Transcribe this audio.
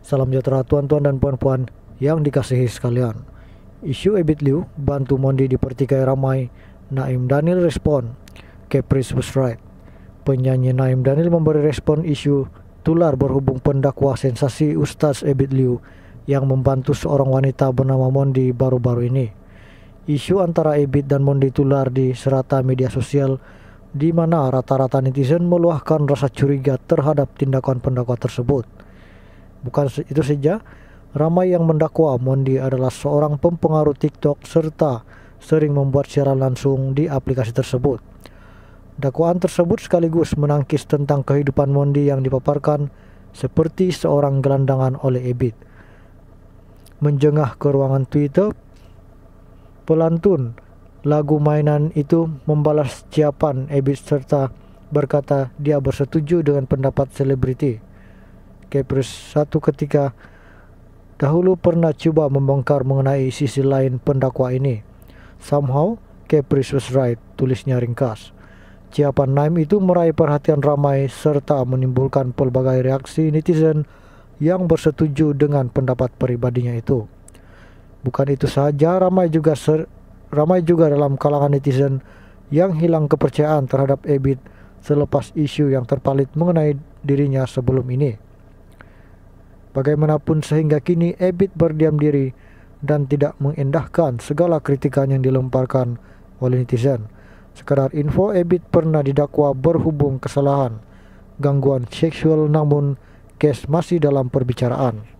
Salam sejahtera tuan-tuan dan puan-puan yang dikasihi sekalian. Isu Ebit Liu bantu Mondi di pertikaian ramai. Naim Daniel respon, Caprice was right. Penyanyi Naim Daniel memberi respon isu tular berhubung pendakwa sensasi Ustaz Ebit Liu yang membantu seorang wanita bernama Mondi baru-baru ini. Isu antara Ebit dan Mondi tular di serata media sosial di mana rata-rata netizen meluahkan rasa curiga terhadap tindakan pendakwa tersebut. Bukan itu saja, ramai yang mendakwa Mondi adalah seorang pempengaruh TikTok serta sering membuat siaran langsung di aplikasi tersebut. Dakwaan tersebut sekaligus menangkis tentang kehidupan Mondi yang dipaparkan seperti seorang gelandangan oleh Ebit. Menjengah ke ruangan Twitter, pelantun lagu mainan itu membalas ciapan Ebit serta berkata dia bersetuju dengan pendapat selebriti. Kepres satu ketika dahulu pernah cuba membongkar mengenai sisi lain pendakwa ini. Somehow, Kepres was right, tulisnya ringkas. Ciapan Naim itu meraih perhatian ramai serta menimbulkan pelbagai reaksi netizen yang bersetuju dengan pendapat pribadinya itu. Bukan itu saja, ramai juga ser ramai juga dalam kalangan netizen yang hilang kepercayaan terhadap Ebit selepas isu yang terpalit mengenai dirinya sebelum ini. Bagaimanapun sehingga kini Ebit berdiam diri dan tidak mengindahkan segala kritikan yang dilemparkan oleh netizen. Sekadar info Ebit pernah didakwa berhubung kesalahan gangguan seksual namun case masih dalam perbicaraan.